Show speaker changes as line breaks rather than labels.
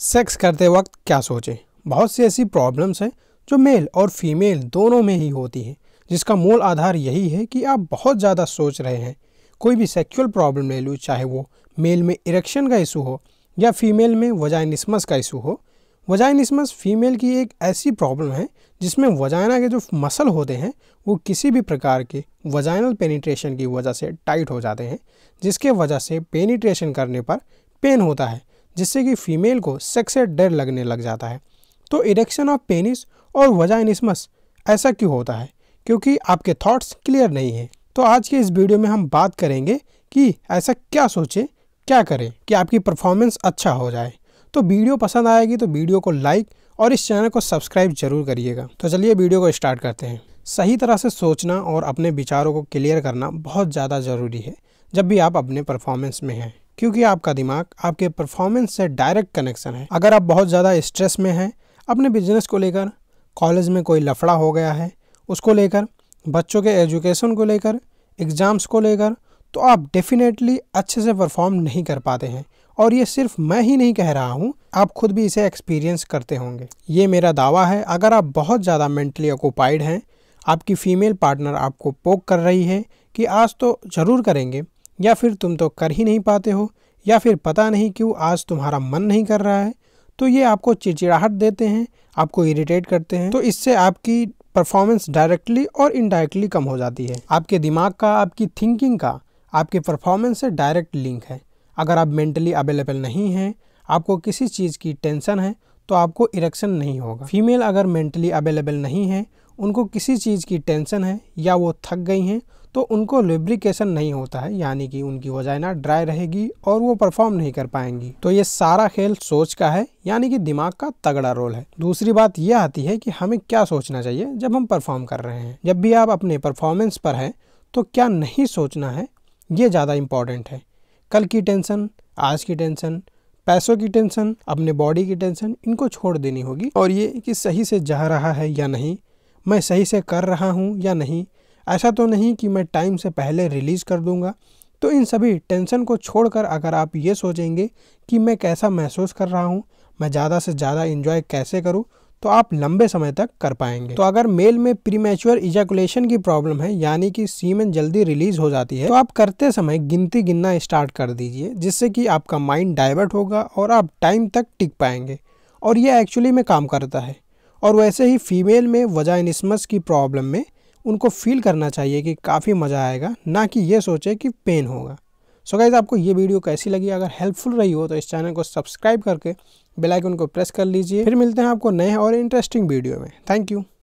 sex करते वक्त क्या सोचें बहुत सी ऐसी प्रॉब्लम्स हैं जो मेल और फीमेल दोनों में ही होती हैं जिसका मूल आधार यही है कि आप बहुत ज़्यादा सोच रहे हैं कोई भी सेक्सुअल प्रॉब्लम ले लूँ चाहे वो मेल में इरेक्शन का इशू हो या फीमेल में वजाइनिसमस का इशू हो वजाइनिसमस फीमेल की एक ऐसी प्रॉब्लम है जिसमें वजाइना के जो मसल होते हैं वो किसी भी प्रकार के वजाइनल पेनिट्रेशन की वजह से टाइट हो जाते हैं जिसके वजह से पेनिट्रेशन करने पर पेन होता है जिससे कि फीमेल को सेक्स से डर लगने लग जाता है तो इरेक्शन ऑफ पेनिस और वजाइनिसमस ऐसा क्यों होता है क्योंकि आपके थॉट्स क्लियर नहीं हैं तो आज के इस वीडियो में हम बात करेंगे कि ऐसा क्या सोचें क्या करें कि आपकी परफॉर्मेंस अच्छा हो जाए तो वीडियो पसंद आएगी तो वीडियो को लाइक और इस चैनल को सब्सक्राइब जरूर करिएगा तो चलिए वीडियो को स्टार्ट करते हैं सही तरह से सोचना और अपने विचारों को क्लियर करना बहुत ज़्यादा ज़रूरी है जब भी आप अपने परफॉर्मेंस में हैं क्योंकि आपका दिमाग आपके परफॉर्मेंस से डायरेक्ट कनेक्शन है अगर आप बहुत ज़्यादा स्ट्रेस में हैं अपने बिजनेस को लेकर कॉलेज में कोई लफड़ा हो गया है उसको लेकर बच्चों के एजुकेशन को लेकर एग्ज़ाम्स को लेकर तो आप डेफिनेटली अच्छे से परफॉर्म नहीं कर पाते हैं और ये सिर्फ मैं ही नहीं कह रहा हूँ आप खुद भी इसे एक्सपीरियंस करते होंगे ये मेरा दावा है अगर आप बहुत ज़्यादा मेंटली ऑक्यूपाइड हैं आपकी फ़ीमेल पार्टनर आपको पोक कर रही है कि आज तो ज़रूर करेंगे या फिर तुम तो कर ही नहीं पाते हो या फिर पता नहीं क्यों आज तुम्हारा मन नहीं कर रहा है तो ये आपको चिड़चिड़ाहट देते हैं आपको इरिटेट करते हैं तो इससे आपकी परफॉर्मेंस डायरेक्टली और इनडायरेक्टली कम हो जाती है आपके दिमाग का आपकी थिंकिंग का आपके परफॉर्मेंस से डायरेक्ट लिंक है अगर आप मेंटली अवेलेबल नहीं हैं आपको किसी चीज़ की टेंशन है तो आपको इरेक्शन नहीं होगा फीमेल अगर मेंटली अवेलेबल नहीं है उनको किसी चीज़ की टेंशन है या वो थक गई हैं तो उनको लेब्रिकेशन नहीं होता है यानी कि उनकी वजाइना ड्राई रहेगी और वो परफॉर्म नहीं कर पाएंगी तो ये सारा खेल सोच का है यानी कि दिमाग का तगड़ा रोल है दूसरी बात यह आती है कि हमें क्या सोचना चाहिए जब हम परफॉर्म कर रहे हैं जब भी आप अपने परफॉर्मेंस पर हैं तो क्या नहीं सोचना है ये ज़्यादा इम्पॉर्टेंट है कल की टेंशन आज की टेंशन पैसों की टेंशन अपने बॉडी की टेंशन इनको छोड़ देनी होगी और ये कि सही से जा रहा है या नहीं मैं सही से कर रहा हूँ या नहीं ऐसा तो नहीं कि मैं टाइम से पहले रिलीज़ कर दूँगा तो इन सभी टेंशन को छोड़कर अगर आप ये सोचेंगे कि मैं कैसा महसूस कर रहा हूँ मैं ज़्यादा से ज़्यादा इन्जॉय कैसे करूँ तो आप लंबे समय तक कर पाएंगे तो अगर मेल में प्रीमेच्योर इजैकुलेशन की प्रॉब्लम है यानी कि सीमेन जल्दी रिलीज हो जाती है तो आप करते समय गिनती गिनना स्टार्ट कर दीजिए जिससे कि आपका माइंड डाइवर्ट होगा और आप टाइम तक टिक पाएंगे और ये एक्चुअली में काम करता है और वैसे ही फीमेल में वजाइनिसमस की प्रॉब्लम में उनको फील करना चाहिए कि काफ़ी मज़ा आएगा ना कि ये सोचे कि पेन होगा सो so गाइज आपको ये वीडियो कैसी लगी अगर हेल्पफुल रही हो तो इस चैनल को सब्सक्राइब करके बेल आइकन को प्रेस कर लीजिए फिर मिलते हैं आपको नए और इंटरेस्टिंग वीडियो में थैंक यू